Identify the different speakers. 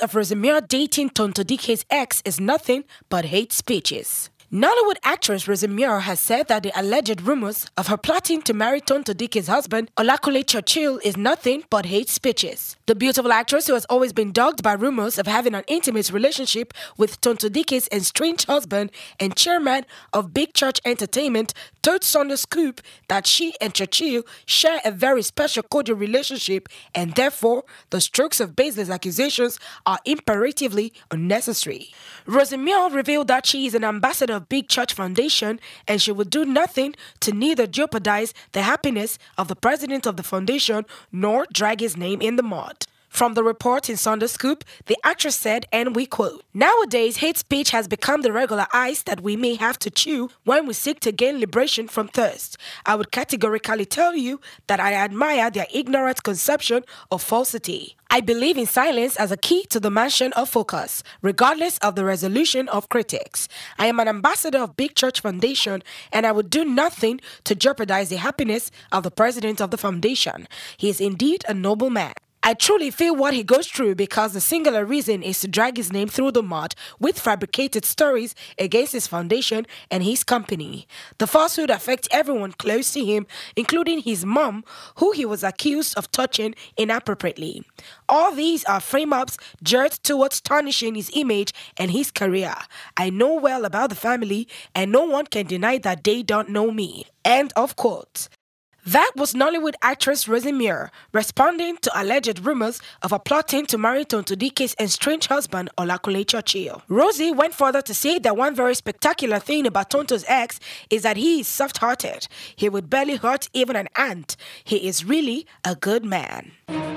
Speaker 1: of Rosemary dating Tonto DK's ex is nothing but hate speeches. Nollywood actress Rosemira has said that the alleged rumors of her plotting to marry Tonto Dike's husband, Olakule Churchill, is nothing but hate speeches. The beautiful actress, who has always been dogged by rumors of having an intimate relationship with Tonto Dike's estranged husband and chairman of Big Church Entertainment, told Sunday Scoop that she and Churchill share a very special cordial relationship and therefore the strokes of baseless accusations are imperatively unnecessary. Rosemira revealed that she is an ambassador big church foundation, and she would do nothing to neither jeopardize the happiness of the president of the foundation nor drag his name in the mud. From the report in Sunday Scoop, the actress said, and we quote, Nowadays, hate speech has become the regular ice that we may have to chew when we seek to gain liberation from thirst. I would categorically tell you that I admire their ignorant conception of falsity. I believe in silence as a key to the mansion of focus, regardless of the resolution of critics. I am an ambassador of Big Church Foundation, and I would do nothing to jeopardize the happiness of the president of the foundation. He is indeed a noble man. I truly feel what he goes through because the singular reason is to drag his name through the mud with fabricated stories against his foundation and his company. The falsehood affects everyone close to him, including his mom, who he was accused of touching inappropriately. All these are frame ups geared towards tarnishing his image and his career. I know well about the family, and no one can deny that they don't know me. End of quote. That was Nollywood actress Rosie Muir responding to alleged rumors of a plotting to marry Tonto Dike's estranged husband Olakule Churchill. Rosie went further to say that one very spectacular thing about Tonto's ex is that he is soft-hearted. He would barely hurt even an ant. He is really a good man.